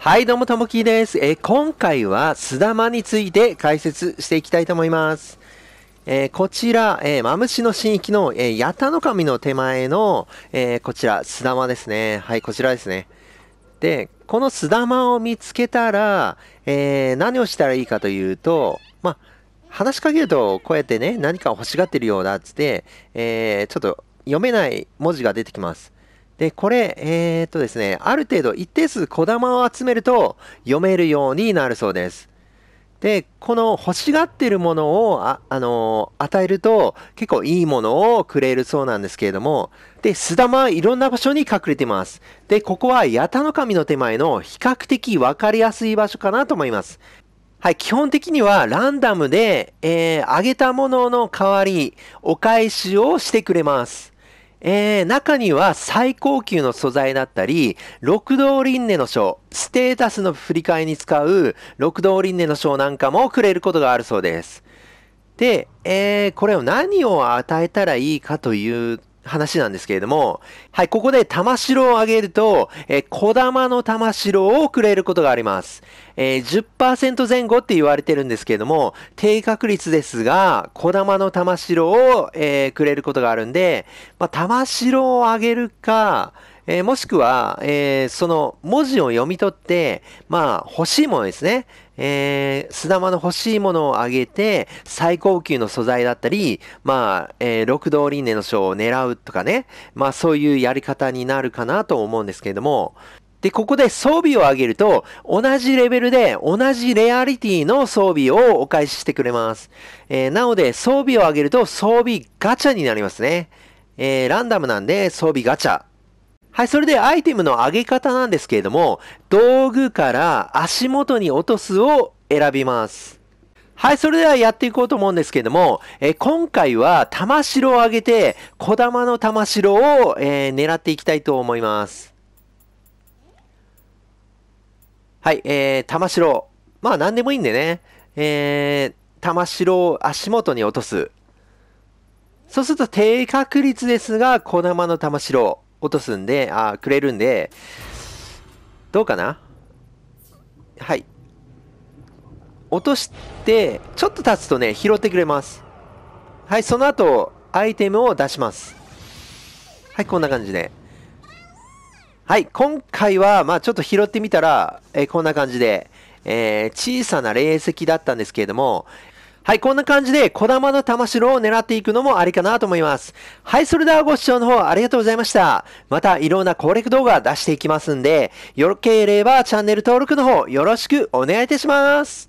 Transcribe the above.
はい、どうも、ともきです。えー、今回は、すだまについて解説していきたいと思います。えー、こちら、えー、マムシの神域の、えー、八田の神の手前の、えこちら、すだまですね。はい、こちらですね。で、このすだまを見つけたら、え何をしたらいいかというと、まあ、話しかけると、こうやってね、何かを欲しがってるようだっつって、えちょっと読めない文字が出てきます。で、これ、えー、っとですね、ある程度一定数小玉を集めると読めるようになるそうです。で、この欲しがってるものを、あ、あのー、与えると結構いいものをくれるそうなんですけれども、で、素玉はいろんな場所に隠れてます。で、ここは八田の神の手前の比較的わかりやすい場所かなと思います。はい、基本的にはランダムで、えー、あげたものの代わり、お返しをしてくれます。えー、中には最高級の素材だったり、六道輪廻の章、ステータスの振り替えに使う六道輪廻の章なんかもくれることがあるそうです。で、えー、これを何を与えたらいいかという話なんですけれども、はい、ここで玉城をあげると、えー、小玉の玉城をくれることがあります。えー、10%前後って言われてるんですけれども、低確率ですが、小玉の玉城を、えー、くれることがあるんで、まあ、玉城をあげるか、えー、もしくは、えー、その文字を読み取って、まあ、欲しいものですね。えー、玉の欲しいものをあげて、最高級の素材だったり、まあ、えー、六道輪廻の章を狙うとかね。まあ、そういうやり方になるかなと思うんですけれども、で、ここで装備を上げると、同じレベルで同じレアリティの装備をお返ししてくれます。えー、なので、装備を上げると装備ガチャになりますね。えー、ランダムなんで装備ガチャはい、それでアイテムの上げ方なんですけれども、道具から足元に落とすを選びます。はい、それではやっていこうと思うんですけれども、え今回は玉城を上げて、小玉の玉城を、えー、狙っていきたいと思います。はい、えー、玉城。まあ何でもいいんでね、えー、玉城を足元に落とす。そうすると低確率ですが、小玉の玉城。落とすんで、あ、くれるんで、どうかなはい。落として、ちょっと経つとね、拾ってくれます。はい、その後、アイテムを出します。はい、こんな感じで。はい、今回は、まあちょっと拾ってみたら、えー、こんな感じで、えー、小さな霊石だったんですけれども、はい、こんな感じで、小玉の玉城を狙っていくのもありかなと思います。はい、それではご視聴の方ありがとうございました。また、いろんな攻略動画出していきますんで、よければチャンネル登録の方よろしくお願いいたします。